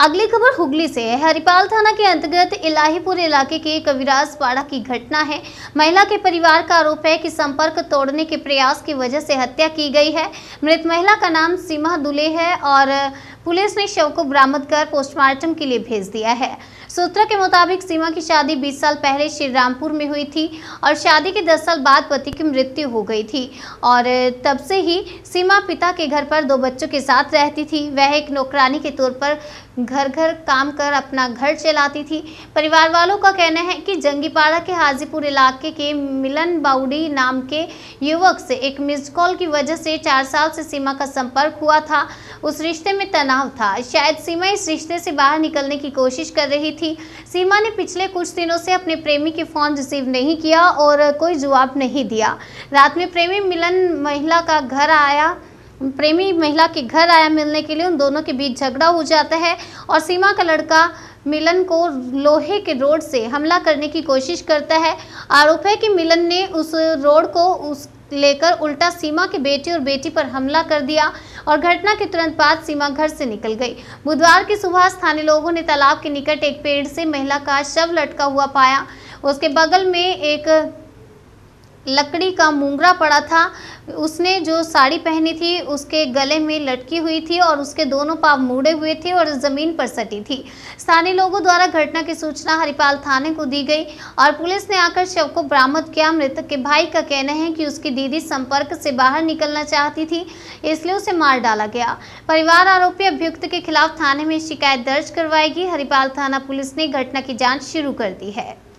अगली खबर हुगली से हरिपाल थाना के अंतर्गत इलाहीपुर इलाके के कविराज पाड़ा की घटना है महिला के परिवार का आरोप है कि संपर्क तोड़ने के प्रयास की वजह से हत्या की गई है मृत महिला का नाम सीमा दुले है और पुलिस ने शव को बरामद कर पोस्टमार्टम के लिए भेज दिया है सूत्रों के मुताबिक सीमा की शादी बीस साल पहले श्रीरामपुर में हुई थी और शादी के दस साल बाद पति की मृत्यु हो गई थी और तब से ही सीमा पिता के घर पर दो बच्चों के साथ रहती थी वह एक नौकरानी के तौर पर घर घर काम कर अपना घर चलाती थी परिवार वालों का कहना है कि जंगीपाड़ा के हाजीपुर इलाके के मिलन बाउडी नाम के युवक से एक मिस्ड कॉल की वजह से चार साल से सीमा का संपर्क हुआ था उस रिश्ते में तनाव था शायद सीमा इस रिश्ते से बाहर निकलने की कोशिश कर रही थी सीमा ने पिछले कुछ दिनों से अपने प्रेमी के फ़ोन रिसीव नहीं किया और कोई जवाब नहीं दिया रात में प्रेमी मिलन महिला का घर आया प्रेमी महिला के घर आया मिलने के लिए उन दोनों के बीच झगड़ा हो जाता है और सीमा का लड़का मिलन को लोहे के रोड से हमला करने की कोशिश करता है आरोप है कि मिलन ने उस रोड को उस लेकर उल्टा सीमा के बेटे और बेटी पर हमला कर दिया और घटना के तुरंत बाद सीमा घर से निकल गई बुधवार की सुबह स्थानीय लोगों ने तालाब के निकट एक पेड़ से महिला का शव लटका हुआ पाया उसके बगल में एक लकड़ी का मुंगरा पड़ा था उसने जो साड़ी पहनी थी उसके गले में लटकी हुई थी और उसके दोनों पाप मुड़े हुए थे और ज़मीन पर सटी थी स्थानीय लोगों द्वारा घटना की सूचना हरिपाल थाने को दी गई और पुलिस ने आकर शव को बरामद किया मृतक के भाई का कहना है कि उसकी दीदी संपर्क से बाहर निकलना चाहती थी इसलिए उसे मार डाला गया परिवार आरोपी अभियुक्त के खिलाफ थाने में शिकायत दर्ज करवाएगी हरिपाल थाना पुलिस ने घटना की जाँच शुरू कर दी है